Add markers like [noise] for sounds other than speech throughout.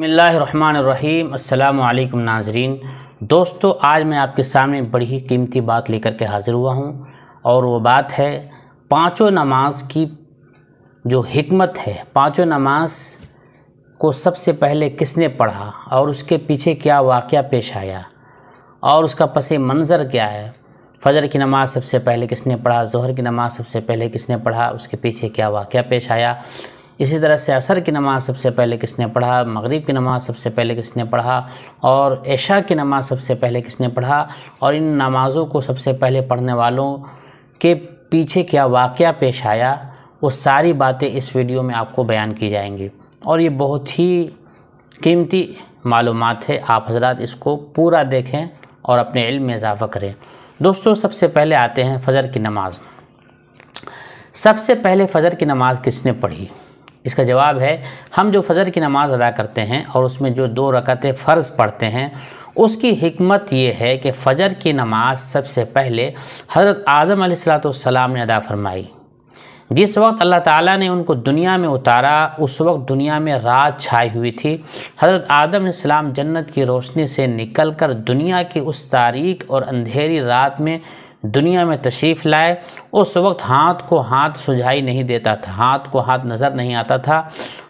बसमीम् अल्लाम नाजरीन दोस्तों आज मैं आपके सामने बड़ी ही कीमती बात लेकर के हाज़िर हुआ हूँ और वो बात है पांचों नमाज की जो हमत है पांचों नमाज को सबसे पहले किसने पढ़ा और उसके पीछे क्या वाक़ पेश आया और उसका पस मंज़र क्या है फजर की नमाज़ सबसे पहले किसने पढ़ा जहर की नमाज़ सबसे पहले किसने पढ़ा उसके पीछे क्या वाक़ पेश आया इसी तरह से असर की नमाज़ सबसे पहले किसने पढ़ा मगरिब की नमाज़ सबसे पहले किसने पढ़ा और ऐशा की नमाज़ सबसे पहले किसने पढ़ा और इन नमाज़ों को सबसे पहले पढ़ने वालों के पीछे क्या वाक़ पेश आया वो सारी बातें इस वीडियो में आपको बयान की जाएंगी और ये बहुत ही कीमती मालूम है आप हजरात इसको पूरा देखें और अपने इल्म में इजाफ़ा करें दोस्तों सबसे पहले आते हैं फजर की नमाज़ सबसे पहले फ़जर की नमाज़ किसने पढ़ी इसका जवाब है हम जो फजर की नमाज़ अदा करते हैं और उसमें जो दो रकतें फ़र्ज़ पढ़ते हैं उसकी हमत ये है कि फ़जर की नमाज़ सबसे पहले हज़रत आदम सलाम ने अदा फरमाई जिस वक्त अल्लाह ताला ने उनको दुनिया में उतारा उस वक्त दुनिया में रात छाई हुई थी हज़रत आदम सलाम जन्नत की रोशनी से निकलकर दुनिया की उस तारीख और अंधेरी रात में दुनिया में तशरीफ़ लाए उस वक्त हाथ को हाथ सुझाई नहीं देता था हाथ को हाथ नज़र नहीं आता था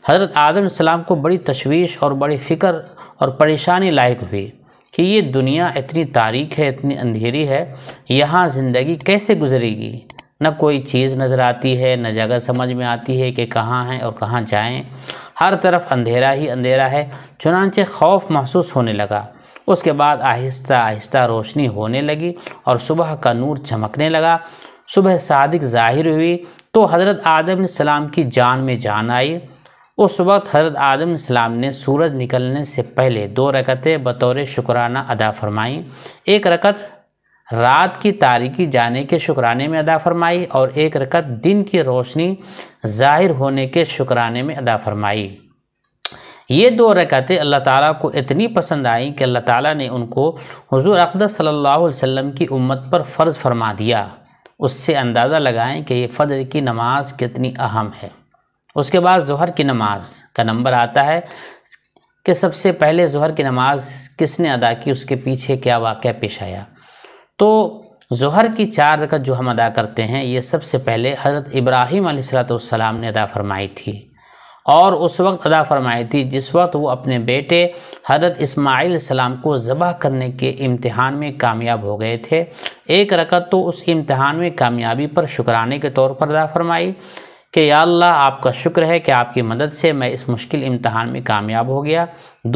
हज़रत आदम सलाम को बड़ी तशवीश और बड़ी फ़िक्र और परेशानी लायक हुई कि ये दुनिया इतनी तारीख है इतनी अंधेरी है यहाँ ज़िंदगी कैसे गुजरेगी न कोई चीज़ नज़र आती है न जगह समझ में आती है कि कहाँ हैं और कहाँ जाएँ हर तरफ अंधेरा ही अंधेरा है चुनानचे खौफ महसूस होने लगा उसके बाद आहिस्ता आहिस्ता रोशनी होने लगी और सुबह का नूर चमकने लगा सुबह सादिक ज़ाहिर हुई तो हज़रत आदम सलाम की जान में जान आई उस वक्त हज़रत आदम सलाम ने सूरज निकलने से पहले दो रकतें बतौर शुक्राना अदा फरमाईं एक रकत रात की तारीकी जाने के शुक्राने में अदा फरमाई और एक रकत दिन की रोशनी ज़ाहिर होने के शुक्राने में अदा फरमाई ये दो रकतें अल्लाह ताला को इतनी पसंद आईं कि अल्लाह ताला ने उनको हजूर अकदस सल्लल्लाहु अलैहि वसल्लम की उम्मत पर फ़र्ज़ फरमा दिया उससे अंदाज़ा लगाएं कि ये फ़द्र की नमाज़ कितनी अहम है उसके बाद जहर की नमाज़ का नंबर आता है कि सबसे पहले जहर की नमाज़ किसने अदा की उसके पीछे क्या वाक़ पेश आया तो जहर की चार रकत जो हम अदा करते हैं ये सबसे पहले हज़रत इब्राहीम सलाम ने अदा फरमाई थी और उस वक्त अदा फरमाई थी जिस वक्त वो अपने बेटे हजरत इस्माइल सलाम को ज़बह करने के इम्तहान में कामयाब हो गए थे एक रकत तो उस इम्तहान में कामयाबी पर शुक्राने के तौर पर अदा फरमाई कि या अल्लाह आपका शुक्र है कि आपकी मदद से मैं इस मुश्किल इम्तहान में कामयाब हो गया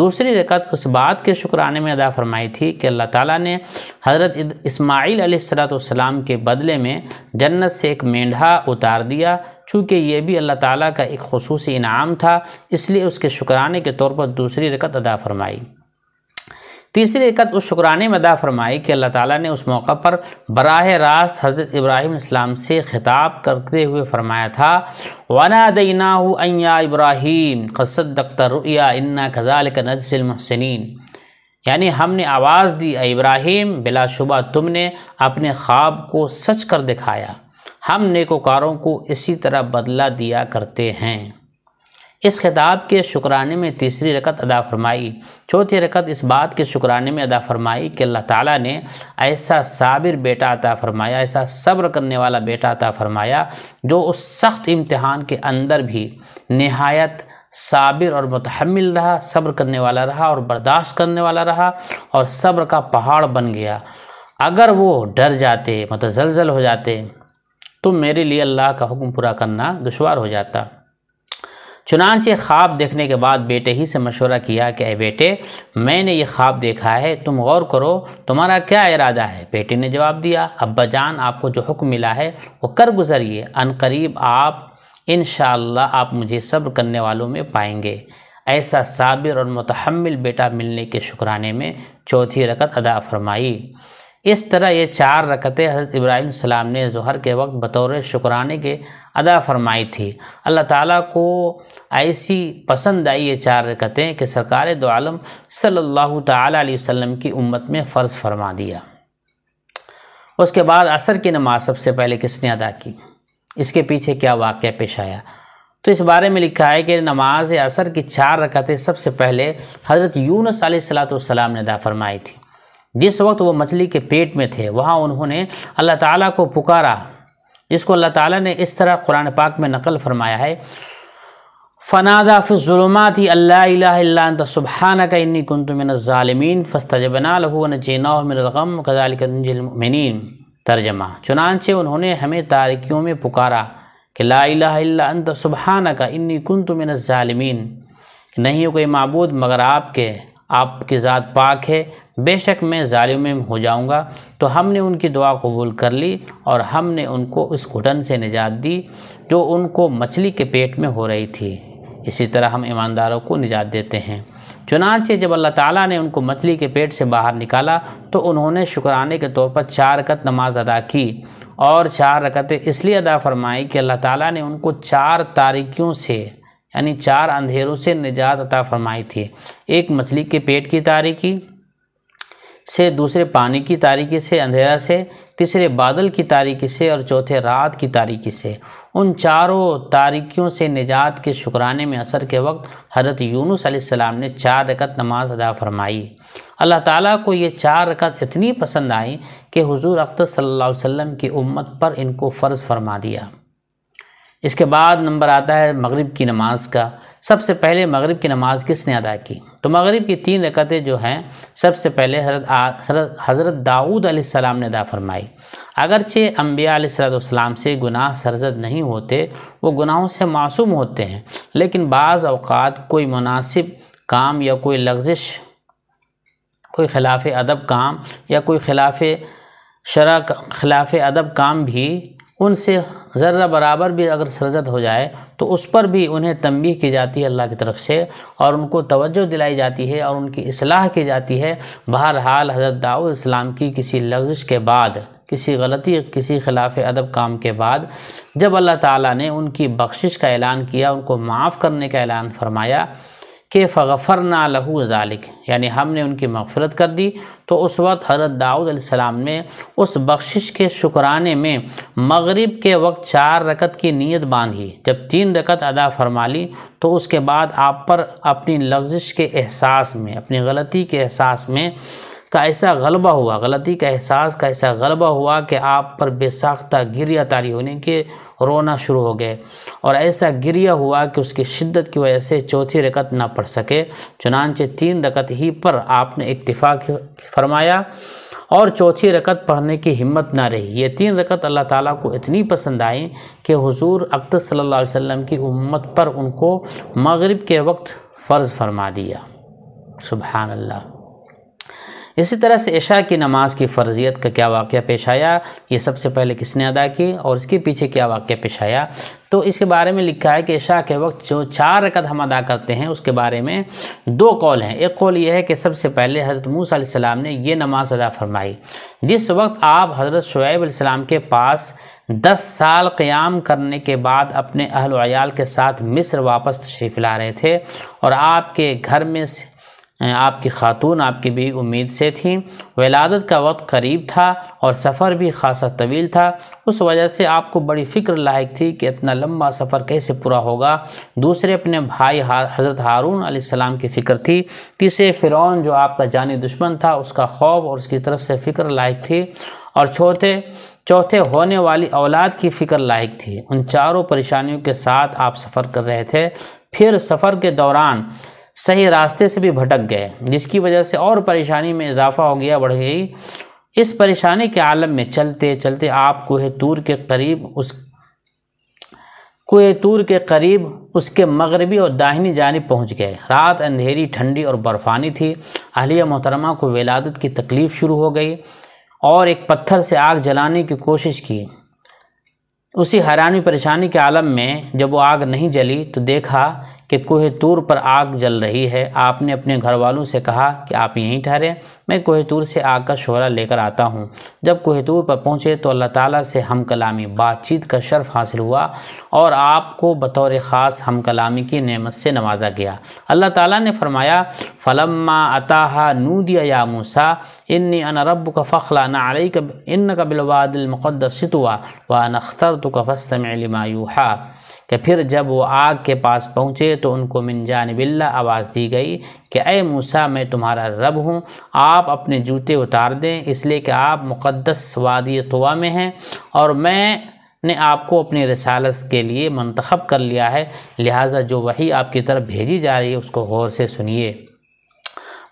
दूसरी रकत उस बात के शुक्राने में अदा फरमाई थी कि अल्लाह ताला ने हज़रत इस्माईल सलाम के बदले में जन्नत से एक मेंढा उतार दिया चूँकि ये भी अल्लाह ताला का एक खसूस इनाम था इसलिए उसके शुक्राने के तौर पर दूसरी रकत अदा फरमाई तीसरी रकत उस शुक्राने में अदा फरमाई कि अल्लाह ताला ने उस मौका पर बराह रास्त हज़रत इब्राहिम इस्लाम से ख़िताब करते हुए फरमाया था वना दईना अय्या इब्राहिम कसद दख्तरया इन्ना खजाल का नदसमसिन यानी हमने आवाज़ दी इब्राहिम बिलाशुबा तुमने अपने ख्वाब को सच कर दिखाया हम नेकोकारों को इसी तरह बदला दिया करते हैं इस खिताब के शुक्राने में तीसरी रकत अदा फरमाई चौथी रकत इस बात के शुक्राने में अदा फरमाई कि अल्लाह ताला ने ऐसा साबिर बेटा अता फरमाया ऐसा सब्र करने वाला बेटा अता फरमाया जो उस सख्त इम्तहान के अंदर भी नहायत साबिर और मतहमिल रहा सब्र करने वाला रहा और बर्दाश्त करने वाला रहा और सब्र का पहाड़ बन गया अगर वो डर जाते मतजलजल हो जाते तो मेरे लिए अल्लाह का हुक्म पूरा करना दुशवार हो जाता चुनानचे ख्वाब देखने के बाद बेटे ही से मशवरा किया कि अरे बेटे मैंने ये ख्वाब देखा है तुम गौर करो तुम्हारा क्या इरादा है बेटे ने जवाब दिया अब्बा जान आपको जो हुक्म मिला है वो कर गुजरिए अनकरीब आप इन आप मुझे सब्र करने वालों में पाएंगे ऐसा साबिर और मतहमल बेटा मिलने के शुक्राने में चौथी रकत अदा फरमाई इस तरह ये चार रकतें हज़रत इब्राहिम सलाम ने जहर के वक्त बतौर शुक्राने के अदा फरमाई थी अल्लाह ताला को ऐसी पसंद आई ये चार रकतें कि सरकार दो आलम सल्लल्लाहु ताला अलैहि वसल्लम की उम्मत में फ़र्ज़ फरमा दिया उसके बाद असर की नमाज सबसे पहले किसने अदा की इसके पीछे क्या वाक़ पेश आया तो इस बारे में लिखा है कि नमाज असर की चार रकतें सबसे पहले हज़रत यूनस सलाम ने अदा फरमाई थी जिस वक्त वो मछली के पेट में थे वहाँ उन्होंने अल्लाह ताला को पुकारा इसको अल्लाह ताला ने इस तरह कुरान पाक में नकल फरमाया है फ़नादा फ़ुलमात अल्लाह सुबहाना का इन्नी कुन तुमिनज़ालमीन फ़स्तबना लहूनजीना मिनगम कज़ालमिन तर्जमा चुनानचे उन्होंने हमें तारकियों में पुकारा कि ला अंत सुबहाना का इन्नी कुन तुमिनज़ालमीन नहीं हो कोई मबूद मगर आपके आपकी ज़ात पाक है बेशक मैं ालिम हो जाऊंगा तो हमने उनकी दुआ कबूल कर ली और हमने उनको उस घुटन से निजात दी जो उनको मछली के पेट में हो रही थी इसी तरह हम ईमानदारों को निजात देते हैं चुनाचे जब अल्लाह ताला ने उनको मछली के पेट से बाहर निकाला तो उन्होंने शुक्राने के तौर पर चार रकत नमाज अदा की और चार रकतें इसलिए अदा फरमाई कि अल्लाह ताला ने उनको चार तारीकियों से यानी चार अंधेरों से निजात अदा फरमाई थी एक मछली के पेट की तारीकी से दूसरे पानी की तारीकी से अंधेरा से तीसरे बादल की तारीकी से और चौथे रात की तारीकी से उन चारों तारीकियों से निजात के शुक्राने में असर के वक्त हज़रत यूनुस सलाम ने चार रकत नमाज अदा फरमाई अल्लाह ताला को ये चार रकत इतनी पसंद आई कि हुजूर अख्तर सल्लल्लाहु अलैहि वसल्लम की उम्मत पर इनको फ़र्ज़ फरमा दिया इसके बाद नंबर आता है मगरिब की नमाज का सबसे पहले मगरिब की नमाज़ किसने अदा की तो मग़रब की तीन रकतें जो हैं सबसे पहले हजरत हज़रत दाऊद आसमाम ने अदा फरमाई अगरचे अम्बिया से गुनाह सरजद नहीं होते वो गुनाहों से मासूम होते हैं लेकिन बाज़ अवकात कोई मुनासिब काम या कोई लग्जिश कोई खिलाफ अदब काम या कोई खिलाफ शरा खिलाफ अदब काम भी उनसे ज़र्रा बराबर भी अगर सरजत हो जाए तो उस पर भी उन्हें तंबी की जाती है अल्लाह की तरफ से और उनको तवज्जो दिलाई जाती है और उनकी असलाह की जाती है बहरहाल हज़रत दाऊद इस्लाम की किसी लफ्ज़ के बाद किसी गलती किसी खिलाफ अदब काम के बाद जब अल्लाह ताला ने उनकी बख्शिश का ऐलान किया उनको माफ़ करने का ऐलान फरमाया के फ़गफ़र लहू ज़ालिक यानि हमने उनकी मफ़रत कर दी तो उस वक्त हज़रत दाऊदसम ने उस बख्शिश के शुक्राने में मगरिब के वक्त चार रकत की नीयत बांधी जब तीन रकत अदा फरमा ली तो उसके बाद आप पर अपनी लफ्जिश के एहसास में अपनी गलती के एहसास में का ऐसा गलबा हुआ गलती का एहसास का ऐसा गलबा हुआ कि आप पर बेसाख्ता गिरिया तारी होने के रोना शुरू हो गए और ऐसा गिरिया हुआ कि उसकी शिद्दत की वजह से चौथी रकत ना पढ़ सके चुनानचे तीन रकत ही पर आपने इतफा फरमाया और चौथी रकत पढ़ने की हिम्मत ना रही ये तीन रकत अल्लाह ताला को इतनी पसंद आई कि हुजूर अक्त सल्लल्लाहु अलैहि वसल्लम की उम्मत पर उनको मगरिब के वक्त फ़र्ज़ फरमा दिया सुबहान इसी तरह से ऐशा की नमाज़ की फ़र्जियत का क्या वाक़ पेश आया ये सबसे पहले किसने अदा की और इसके पीछे क्या वाक़ पेश आया तो इसके बारे में लिखा है कि ऐशा के वक्त जो चार रकत हम अदा करते हैं उसके बारे में दो कौल हैं एक कौल यह है कि सबसे पहले हज़रत मूसम ने यह नमाज़ अदा फरमाई जिस वक्त आप हज़रत शुएब के पास दस साल क़याम करने के बाद अपने अहल के साथ मिस्र वापस तशरीफ़ ला रहे थे और आपके घर में आपकी खातून आपकी भी उम्मीद से थी वलादत का वक्त करीब था और सफ़र भी खासा तवील था उस वजह से आपको बड़ी फ़िक्र लायक थी कि इतना लंबा सफ़र कैसे पूरा होगा दूसरे अपने भाई हज़रत हारून आसमाम की फ़िक्र थी तीसरे फ़िरौन जो आपका जानी दुश्मन था उसका खौफ और उसकी तरफ से फ़िक्र लायक थी और चौथे चौथे होने वाली औलाद की फ़िक्र लायक थी उन चारों परेशानियों के साथ आप सफ़र कर रहे थे फिर सफ़र के दौरान सही रास्ते से भी भटक गए जिसकी वजह से और परेशानी में इजाफा हो गया बढ़ गई इस परेशानी के आलम में चलते चलते आप कोहे तूर के करीब उस कुए तूर के करीब उसके मगरबी और दाहिनी जानब पहुंच गए रात अंधेरी ठंडी और बर्फ़ानी थी अहलिया मोहतरमा को विलादत की तकलीफ़ शुरू हो गई और एक पत्थर से आग जलाने की कोशिश की उसी हैरानी परेशानी के आलम में जब वो आग नहीं जली तो देखा कि तूर पर आग जल रही है आपने अपने घर वालों से कहा कि आप यहीं ठहरें मैं कोहतूर से आग का शोरा लेकर आता हूँ जब कोहतूर पर पहुँचे तो अल्लाह ताला से हम कलामी बातचीत का शर्फ हासिल हुआ और आपको बतौर ख़ास हम कलामी की नेमत से नवाजा गया अल्लाह ताला ने फरमाया फ़लम्मा अताहा नूदिया या मूसा इन्नी अनरब का फ़खला ना नई कब इन वा व अख्तर तो कफ़स्तम यूहा कि फिर जब वो आग के पास पहुँचे तो उनको मिन जानबिल्ला आवाज़ दी गई कि अय मूसा मैं तुम्हारा रब हूँ आप अपने जूते उतार दें इसलिए कि आप मुक़दस वादी तवा में हैं और मैं ने आपको अपनी रसालस के लिए मंतखब कर लिया है लिहाजा जो वही आपकी तरफ भेजी जा रही है उसको गौर से सुनिए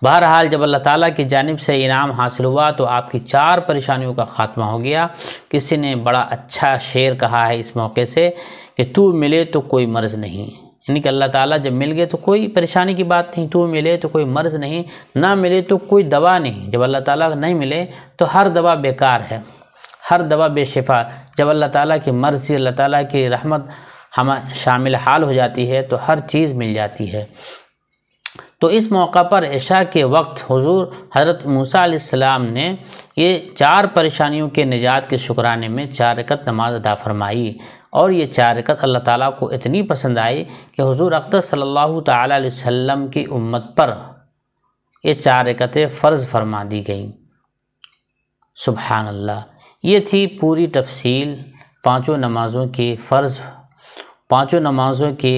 बहरहाल जब अल्लाह ताला की जानब से इनाम हासिल हुआ तो आपकी चार परेशानियों का ख़ात्मा हो गया किसी ने बड़ा अच्छा शेर कहा है इस मौके से कि तू मिले तो कोई मर्ज़ नहीं यानी कि अल्लाह ताला जब मिल गए तो कोई परेशानी की बात नहीं तू मिले तो कोई मर्ज़ नहीं ना मिले तो कोई दवा नहीं जब अल्लाह ताला नहीं मिले तो हर दवा बेकार है हर दवा बेशिफा जब अल्लाह ताला की मर्ज़ी अल्लाह ताला की रहमत हम शामिल हाल हो जाती है तो हर चीज़ मिल जाती है तो इस मौका पर ऐशा के वक्त हुजूर हज़रत मूसा सलाम ने ये चार परेशानियों के निजात के शुक्राने में चार रकत नमाज अदा फरमाई और ये चार रकत अल्लाह ताला को इतनी पसंद आई कि हुजूर अख्तर सल्लल्लाहु अलैहि वसल्लम की उम्मत पर ये चार रकतें फ़र्ज़ फरमा दी गईं सुबहान ये थी पूरी तफसील पाँचों नमाज़ों के फ़र्ज़ पाँचों नमाज़ों के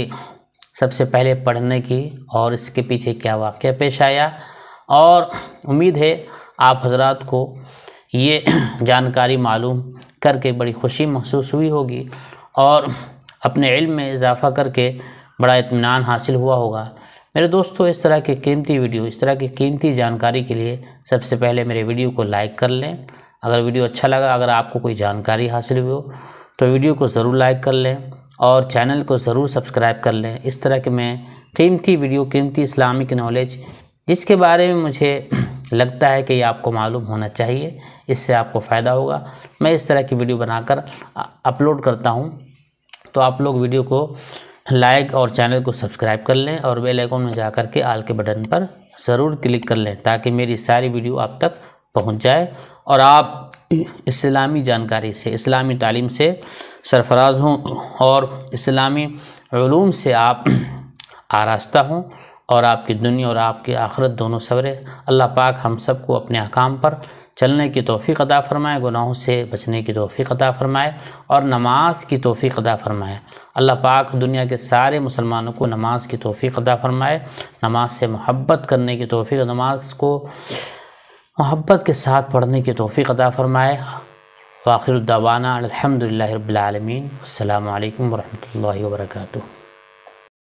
सबसे पहले पढ़ने की और इसके पीछे क्या वाक्य पेश आया और उम्मीद है आप हजरात को ये [clears throat] जानकारी मालूम करके बड़ी खुशी महसूस हुई होगी और अपने इल्म में इजाफ़ा करके बड़ा इतमान हासिल हुआ होगा मेरे दोस्तों इस तरह के कीमती वीडियो इस तरह की कीमती जानकारी के लिए सबसे पहले मेरे वीडियो को लाइक कर लें अगर वीडियो अच्छा लगा अगर आपको कोई जानकारी हासिल हुई हो तो वीडियो को ज़रूर लाइक कर लें और चैनल को ज़रूर सब्सक्राइब कर लें इस तरह के मैं कीमती वीडियो कीमती इस्लामिक नॉलेज जिसके बारे में मुझे लगता है कि ये आपको मालूम होना चाहिए इससे आपको फ़ायदा होगा मैं इस तरह की वीडियो बनाकर अपलोड करता हूँ तो आप लोग वीडियो को लाइक और चैनल को सब्सक्राइब कर लें और बेल आइकन में जाकर के आल के बटन पर ज़रूर क्लिक कर लें ताकि मेरी सारी वीडियो आप तक पहुँच जाए और आप इस्लामी जानकारी से इस्लामी तालीम से सरफराज हों और इस्लामी ूम से आप [clears throat] आरास्ता हों और आपकी दुनिया और आपकी आखरत दोनों सवरे अल्लाह पाक हम सबको अपने अकाम पर चलने की तोफ़ी अदा फ़रमाए गुनाहों से बचने की तोफ़ी अदा फ़रमाए और नमाज की तोफ़ी अदा फ़रमाए अल्लाह पाक दुनिया के सारे मुसलमानों को नमाज की तोफ़ी अदा फ़रमाए नमाज से मोहब्बत करने की तोफ़ी नमाज को मोहब्बत के साथ पढ़ने की तोफ़ी अदा फ़रमाए वाखिर दवाना अलहमदिल्लाबालमीन रबालमीन अल्लाम वरहमल वर्का